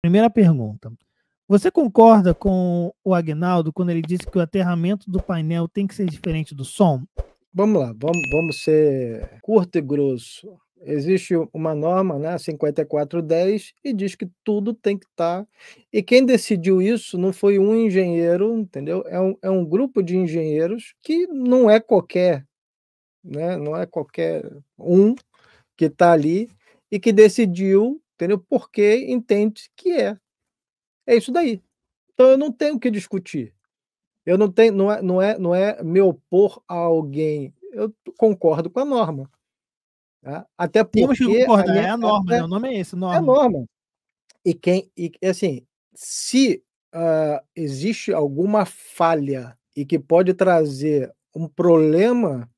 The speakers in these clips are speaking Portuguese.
Primeira pergunta. Você concorda com o Agnaldo quando ele disse que o aterramento do painel tem que ser diferente do som? Vamos lá, vamos, vamos ser curto e grosso. Existe uma norma, né, 5410, e diz que tudo tem que estar. Tá... E quem decidiu isso não foi um engenheiro, entendeu? É um, é um grupo de engenheiros que não é qualquer, né? Não é qualquer um que está ali e que decidiu entendeu? Porque entende que é. É isso daí. Então eu não tenho o que discutir. Eu não tenho, não é, não é, não é me opor a alguém. Eu concordo com a norma. Tá? Até porque Temos que concordar, é a é norma, é, né? o nome é esse, é norma. É a norma. E quem, e, assim, se uh, existe alguma falha e que pode trazer um problema,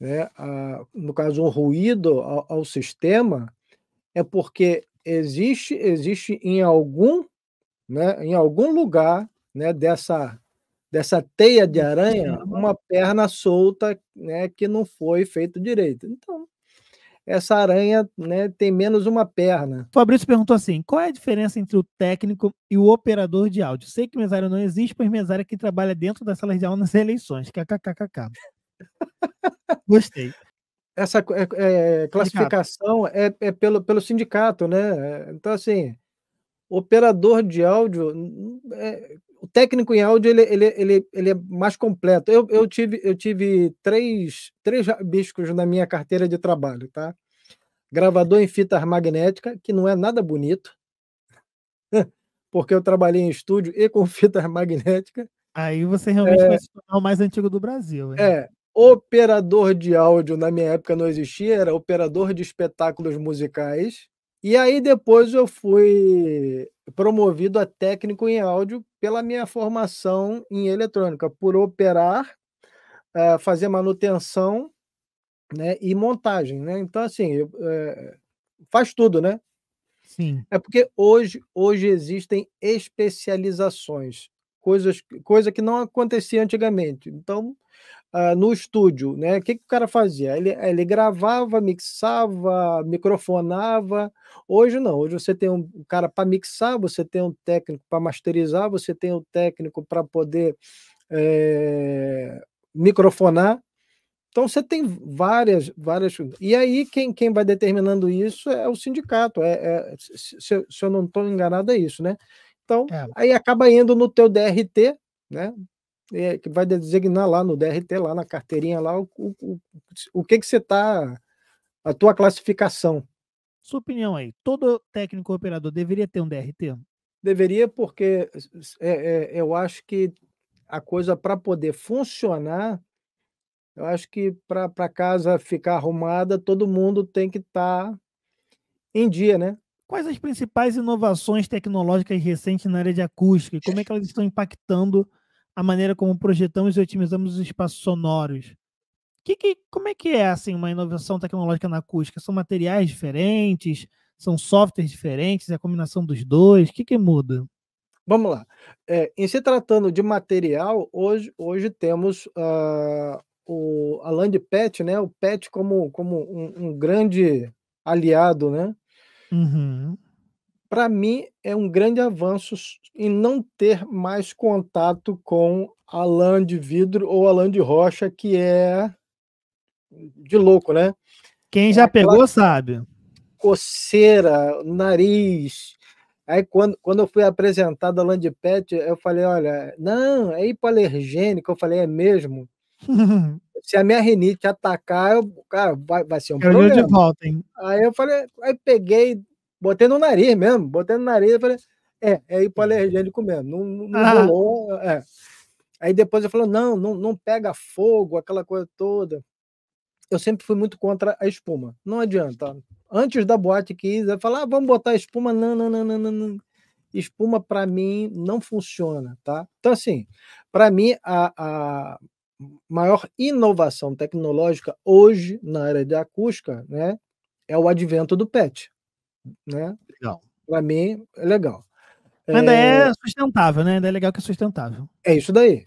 né, uh, no caso um ruído ao, ao sistema, é porque existe existe em algum né, em algum lugar né, dessa dessa teia de uhum. aranha uma perna solta né, que não foi feito direito. Então essa aranha né, tem menos uma perna. Fabrício perguntou assim: qual é a diferença entre o técnico e o operador de áudio? Sei que mesário não existe, pois mesário é que trabalha dentro das salas de aula nas eleições, kkkkk Gostei essa é, classificação é, é, pelo, pelo sindicato, né? Então, assim, operador de áudio, é, o técnico em áudio, ele, ele, ele, ele é mais completo. Eu, eu tive, eu tive três, três rabiscos na minha carteira de trabalho, tá? Gravador em fita magnética, que não é nada bonito, porque eu trabalhei em estúdio e com fita magnética. Aí você realmente é, vai se tornar o mais antigo do Brasil. É, operador de áudio na minha época não existia, era operador de espetáculos musicais. E aí depois eu fui promovido a técnico em áudio pela minha formação em eletrônica, por operar, eh, fazer manutenção né, e montagem. Né? Então, assim, eu, eh, faz tudo, né? Sim. É porque hoje, hoje existem especializações, coisas, coisa que não acontecia antigamente. Então, uh, no estúdio, né? O que, que o cara fazia? Ele, ele gravava, mixava, microfonava. Hoje não, hoje você tem um cara para mixar, você tem um técnico para masterizar, você tem um técnico para poder é, microfonar. Então você tem várias, várias. E aí quem, quem vai determinando isso é o sindicato. É, é se, eu, se, eu não estou enganado é isso, né? Então é. aí acaba indo no teu DRT, né? é, que vai designar lá no DRT, lá na carteirinha, lá o, o, o que, que você está, a tua classificação. Sua opinião aí, todo técnico operador deveria ter um DRT? Deveria, porque é, é, eu acho que a coisa para poder funcionar, eu acho que para casa ficar arrumada, todo mundo tem que estar tá em dia, né? Quais as principais inovações tecnológicas recentes na área de acústica e como é que elas estão impactando a maneira como projetamos e otimizamos os espaços sonoros. Que, que, como é que é assim uma inovação tecnológica na acústica? São materiais diferentes? São softwares diferentes? É a combinação dos dois? O que, que muda? Vamos lá. É, em se tratando de material, hoje, hoje temos uh, o, a pet, né? O PET como, como um, um grande aliado, né? Uhum para mim é um grande avanço em não ter mais contato com a lã de vidro ou a lã de rocha, que é de louco, né? Quem é já é pegou sabe. Coceira, nariz. Aí quando, quando eu fui apresentado a lã de pet, eu falei, olha, não, é hipoalergênico. Eu falei, é mesmo? se a minha rinite atacar, eu, cara, vai, vai ser um eu problema. De volta, hein? Aí eu falei, aí peguei, Botei no nariz mesmo, botei no nariz e falei, é, é hipoalergênico mesmo, não, não ah. rolou. É. Aí depois eu falou, não, não, não pega fogo, aquela coisa toda. Eu sempre fui muito contra a espuma, não adianta. Antes da boate quis, eu falar ah, vamos botar espuma, não, não, não, não, não. não espuma para mim não funciona, tá? Então assim, para mim a, a, maior inovação tecnológica hoje na área de acústica, né, é o advento do PET né? Legal. Para mim, é legal. Ainda é... é... sustentável, né? Ainda é legal que é sustentável. É isso daí.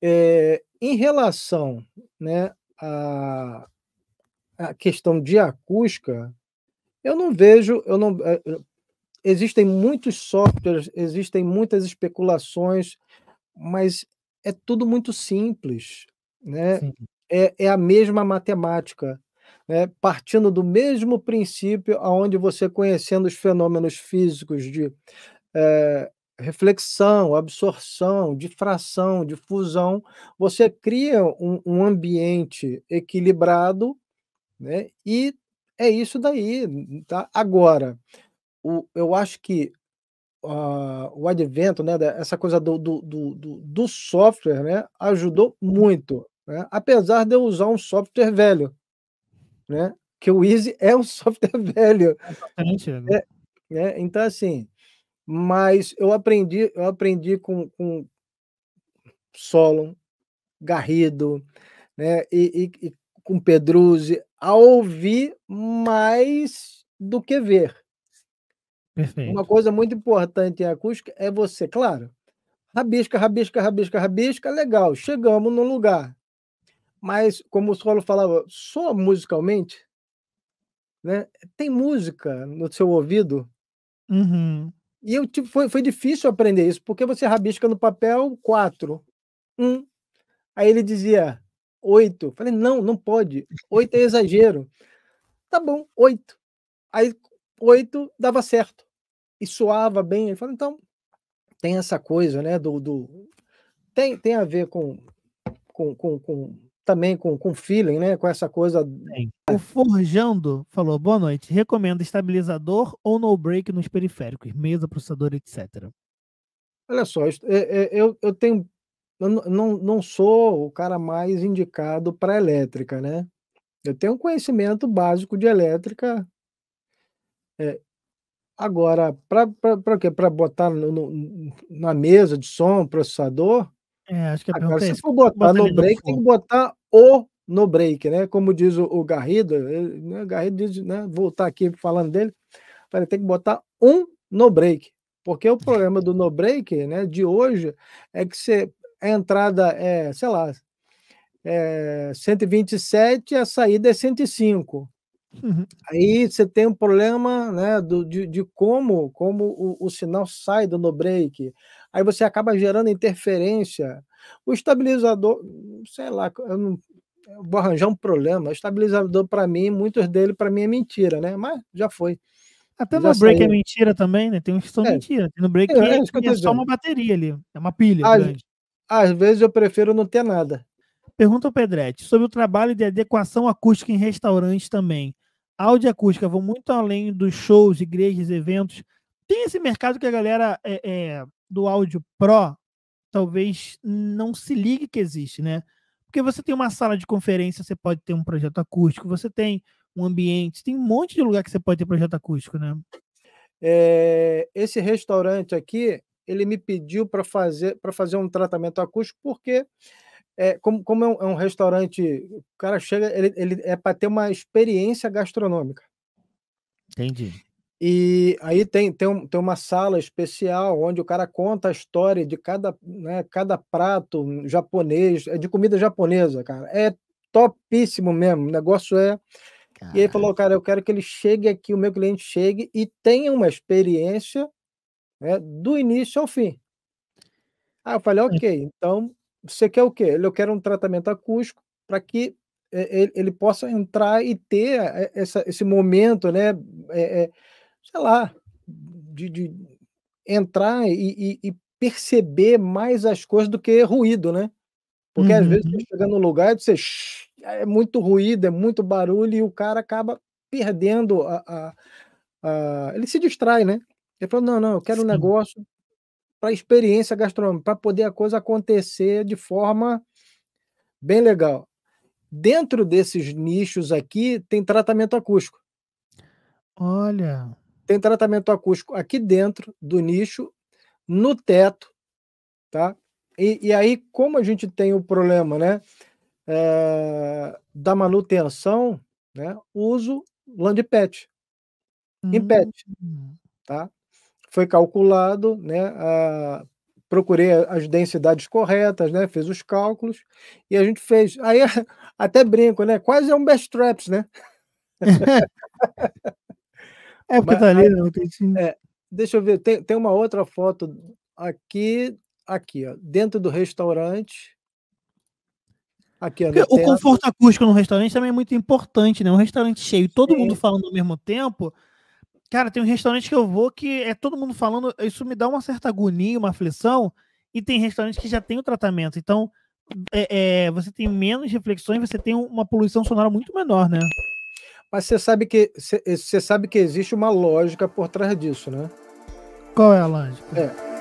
É, em relação né, à, à questão de acústica, eu não vejo, eu não, é, é, existem muitos softwares, existem muitas especulações, mas é tudo muito simples, né? Sim. É, é a mesma matemática né, partindo do mesmo princípio aonde você conhecendo os fenômenos físicos de é, reflexão, absorção, difração, difusão, você cria um, um ambiente equilibrado, né? E é isso daí, tá? Agora, o, eu acho que uh, o advento, né, essa coisa do, do, do, do software, né, ajudou muito, né? apesar de eu usar um software velho, né? Que o Easy é um software velho. É, é, né? Então, assim, mas eu aprendi, eu aprendi com, com Solon, Garrido, né? E, e, e com Pedruzzi a ouvir mais do que ver. Perfeito. Uma coisa muito importante em acústica é você, claro, rabisca, rabisca, rabisca, rabisca, legal, chegamos num lugar. Mas, como o Solo falava, só musicalmente, né? Tem música no seu ouvido. Uhum. E eu, tipo, foi, foi difícil aprender isso, porque você rabisca no papel quatro. Um. Aí ele dizia oito. Falei, não, não pode. Oito é exagero. tá bom, oito. Aí oito dava certo. E soava bem. Ele falou, então, tem essa coisa, né? Do, do... Tem, tem a ver com, com, com, com também com, com feeling, né? Com essa coisa. O Forjando falou: boa noite. Recomenda estabilizador ou no break nos periféricos, mesa, processador, etc. Olha só, é, é, eu, eu tenho. Eu não, não sou o cara mais indicado para elétrica, né? Eu tenho um conhecimento básico de elétrica. É, agora, para quê? Para botar no, no, na mesa de som, processador, é, acho que é Agora, se for botar no break, no tem que botar o no break, né? Como diz o, o Garrido, ele, eh, né? Garrido diz, né? Voltar aqui falando dele, para tem que botar um no break. Porque o problema do no break, né, de hoje é que você, a entrada é, sei lá, é 127 a saída é 105. Uhum. Aí você tem um problema né, do, de, de como, como o, o, sinal sai do no break. Aí você acaba gerando interferência. O estabilizador, sei lá, eu, não, eu vou arranjar um problema. O estabilizador, para mim, muitos dele, para mim, é mentira, né? Mas já foi. Até já no break saiu. é mentira também, né? Tem uns que são é. mentira. No break é, é, é, é só uma bateria ali, é uma pilha. Às, grande. às vezes eu prefiro não ter nada. Pergunta ao Pedretti sobre o trabalho de adequação acústica em restaurantes também. Áudio acústica vão muito além dos shows, igrejas, eventos. Tem esse mercado que a galera é, é, do áudio pro talvez não se ligue que existe, né? Porque você tem uma sala de conferência, você pode ter um projeto acústico, você tem um ambiente, tem um monte de lugar que você pode ter projeto acústico, né? É, esse restaurante aqui, ele me pediu para fazer para fazer um tratamento acústico porque é, como, como é, um, é, um, restaurante, o cara chega, ele, ele é para ter uma experiência gastronômica. Entendi. E aí tem, tem, um, tem uma sala especial onde o cara conta a história de cada, né, cada prato japonês, é de comida japonesa, cara. É topíssimo mesmo, o negócio é. E ele falou, cara, eu quero que ele chegue aqui, o meu cliente chegue e tenha uma experiência né, do início ao fim. Aí eu falei, hum. ok, então você quer o quê? eu quero um tratamento acústico para que é, ele, possa entrar e ter é, é, essa, esse momento, né? É, é, sei lá, de, de entrar e, e, e, perceber mais as coisas do que ruído, né? Porque uhum. às vezes você uhum. chega num lugar e você é muito ruído, é muito barulho e o cara acaba perdendo a, a, a ele se distrai, né? Ele falou: não, não, eu quero Sim. um negócio para a experiência gastronômica, para poder a coisa acontecer de forma bem legal. Dentro desses nichos aqui, tem tratamento acústico. Olha. Tem tratamento acústico aqui dentro do nicho, no teto, tá? E, e aí, como a gente tem o problema, né? É, da manutenção, né? Uso land pet. Em pet, hum. tá? foi calculado, né, a, procurei as densidades corretas, né, fez os cálculos e a gente fez. Aí até brinco, né? Quase é um best traps, né? é porque tá ali, né, não tem é, Deixa eu ver, tem, tem uma outra foto aqui, aqui, ó, dentro do restaurante. Aqui, ó, o conforto acústico no restaurante também é muito importante, né? Um restaurante cheio, todo Sim. mundo falando ao mesmo tempo, Cara, tem um restaurante que eu vou que é todo mundo falando, isso me dá uma certa agonia, uma aflição, e tem restaurante que já tem o tratamento. Então, é, é, você tem menos reflexões, você tem uma poluição sonora muito menor, né? Mas você sabe que você sabe que existe uma lógica por trás disso, né? Qual é a lógica? É.